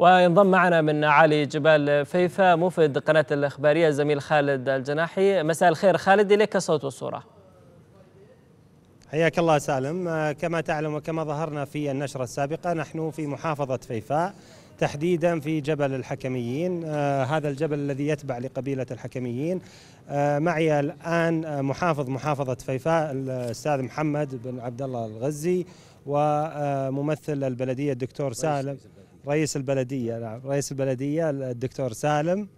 وينضم معنا من علي جبال فيفا مفد قناة الإخبارية الزميل خالد الجناحي مساء الخير خالد إليك الصوت والصورة حياك الله سالم آه، كما تعلم وكما ظهرنا في النشرة السابقة نحن في محافظة فيفاء تحديدا في جبل الحكميين آه، هذا الجبل الذي يتبع لقبيلة الحكميين آه، معي الآن محافظ محافظة فيفاء الأستاذ محمد بن عبد الله الغزي وممثل البلدية الدكتور سالم رئيس البلديه نعم رئيس البلديه الدكتور سالم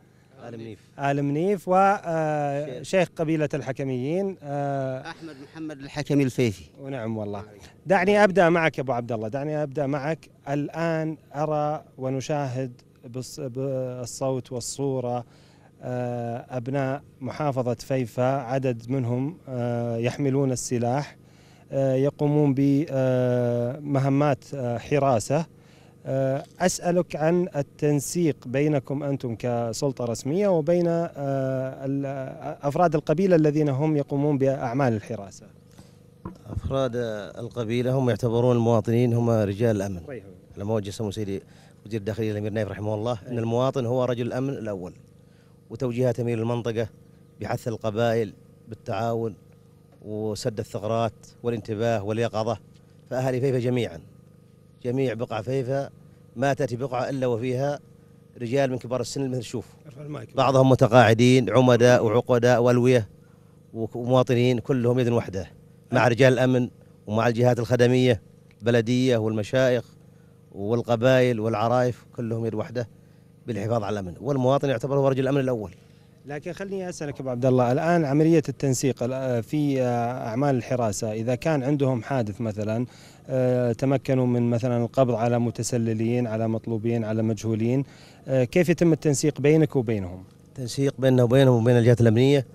آل منيف آل منيف وشيخ آه، قبيلة الحكميين آه، أحمد محمد الحكمي الفيفي ونعم والله دعني أبدأ معك يا أبو عبد الله دعني أبدأ معك الآن أرى ونشاهد بالصوت والصورة آه، أبناء محافظة فيفا عدد منهم يحملون السلاح يقومون بمهمات حراسة آه، أسألك عن التنسيق بينكم أنتم كسلطة رسمية وبين آه، آه، أفراد القبيلة الذين هم يقومون بأعمال الحراسة أفراد القبيلة هم يعتبرون المواطنين هم رجال الأمن على طيب. ما وجه سمو سيدي وزير الداخلية الأمير نايف رحمه الله أن المواطن هو رجل الأمن الأول وتوجيهات أمير المنطقة بحث القبائل بالتعاون وسد الثغرات والانتباه واليقظة فأهالي فيفا جميعاً جميع بقعة فيفا ما تأتي بقعة إلا وفيها رجال من كبار السن مثل شوف بعضهم متقاعدين عمداء وعقداء والوية ومواطنين كلهم يد واحدة مع رجال الأمن ومع الجهات الخدمية بلدية والمشايخ والقبائل والعرائف كلهم يد واحدة بالحفاظ على الأمن والمواطن يعتبر هو رجل الأمن الأول لكن خليني اسالك ابو عبد الله الان عمليه التنسيق آه، في آه، اعمال الحراسه اذا كان عندهم حادث مثلا آه، تمكنوا من مثلا القبض على متسللين على مطلوبين على مجهولين كيف يتم التنسيق بينك وبينهم؟ تنسيق بيننا وبينهم وبين الجهات الامنيه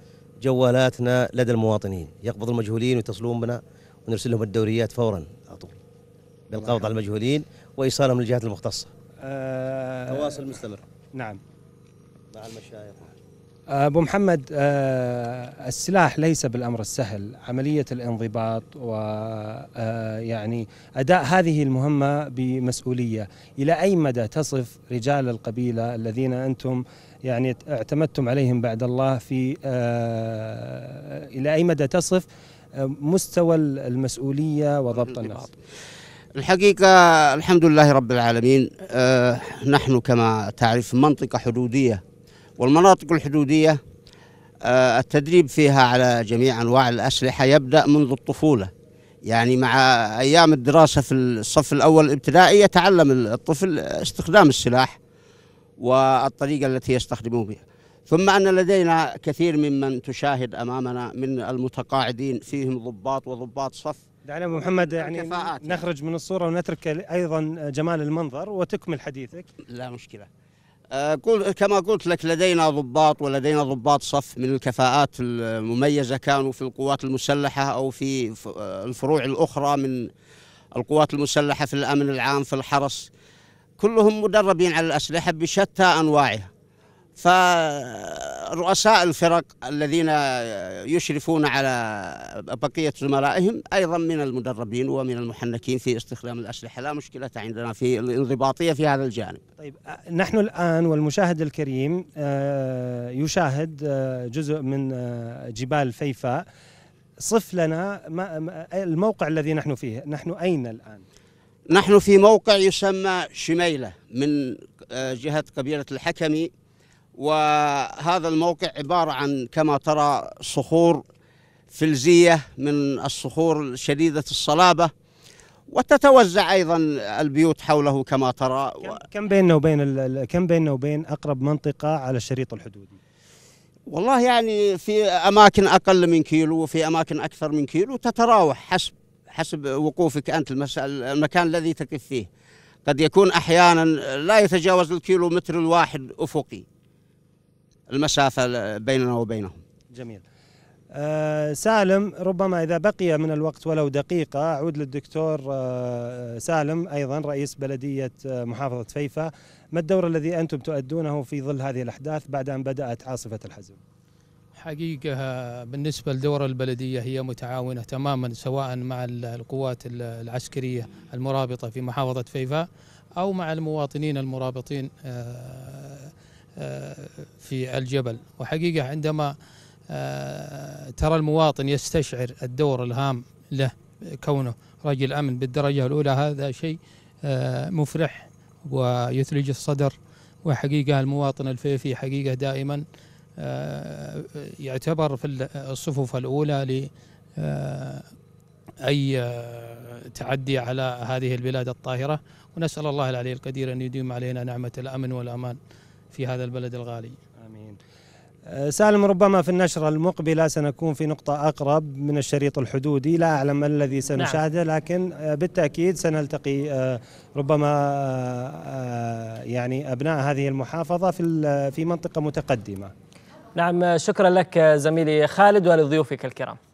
جوالاتنا لدى المواطنين يقبض المجهولين ويتصلون بنا ونرسل لهم الدوريات فورا على طول بالقبض على المجهولين وايصالهم للجهات المختصه أه تواصل مستمر نعم مع المشايخ أبو محمد آه، السلاح ليس بالأمر السهل عملية الانضباط ويعني آه، أداء هذه المهمة بمسؤولية إلى أي مدى تصف رجال القبيلة الذين أنتم يعني اعتمدتم عليهم بعد الله في آه، إلى أي مدى تصف مستوى المسؤولية وضبط النفس الحقيقة الحمد لله رب العالمين نحن كما تعرف منطقة حدودية والمناطق الحدودية آه، التدريب فيها على جميع أنواع الأسلحة يبدأ منذ الطفولة يعني مع أيام الدراسة في الصف الأول الابتدائي يتعلم الطفل استخدام السلاح والطريقة التي يستخدمه بها ثم أن لدينا كثير ممن تشاهد أمامنا من المتقاعدين فيهم ضباط وضباط صف دعنا ابو محمد يعني نخرج من الصوره ونترك ايضا جمال المنظر وتكمل حديثك لا مشكله آه، كما قلت لك لدينا ضباط ولدينا ضباط صف من الكفاءات المميزة كانوا في القوات المسلحة أو في آه، الفروع الأخرى من القوات المسلحة في الأمن العام في الحرس كلهم مدربين على الأسلحة بشتى أنواعها فرؤساء الفرق الذين يشرفون على بقية زملائهم أيضا من المدربين ومن المحنكين في استخدام الأسلحة لا مشكلة عندنا في الانضباطية في هذا الجانب طيب نحن الآن والمشاهد الكريم يشاهد جزء من جبال فيفاء صف لنا الموقع الذي نحن فيه نحن أين الآن؟ نحن في موقع يسمى شميلة من جهة قبيلة الحكمي وهذا الموقع عبارة عن كما ترى صخور فلزية من الصخور شديدة الصلابة وتتوزع ايضا البيوت حوله كما ترى كم بيننا وبين كم بيننا وبين اقرب منطقه على الشريط الحدودي؟ والله يعني في اماكن اقل من كيلو وفي اماكن اكثر من كيلو تتراوح حسب حسب وقوفك انت المكان الذي تقف فيه قد يكون احيانا لا يتجاوز الكيلو متر الواحد افقي المسافة بيننا وبينهم جميل أه سالم ربما إذا بقي من الوقت ولو دقيقة أعود للدكتور أه سالم أيضا رئيس بلدية آه، محافظة فيفا ما الدور الذي أنتم تؤدونه في ظل هذه الأحداث بعد أن بدأت عاصفة الحزم حقيقة بالنسبة لدور البلدية هي متعاونة تماما سواء مع القوات العسكرية المرابطة في محافظة فيفا أو مع المواطنين المرابطين آه، آه، في الجبل وحقيقة عندما آه، ترى المواطن يستشعر الدور الهام له كونه رجل أمن بالدرجة الأولى هذا شيء آه، مفرح ويثلج الصدر وحقيقة المواطن الفيفي حقيقة دائما يعتبر في الصفوف الأولى لأي تعدي على هذه البلاد الطاهرة ونسأل الله العلي القدير أن يديم علينا نعمة الأمن والأمان في هذا البلد الغالي آمين آه، سالم ربما في النشرة المقبلة سنكون في نقطة أقرب من الشريط الحدودي لا أعلم ما الذي سنشاهده نعم. لكن آه، بالتأكيد سنلتقي آه، ربما يعني أبناء هذه المحافظة في في منطقة متقدمة نعم شكرا لك زميلي خالد ولضيوفك الكرام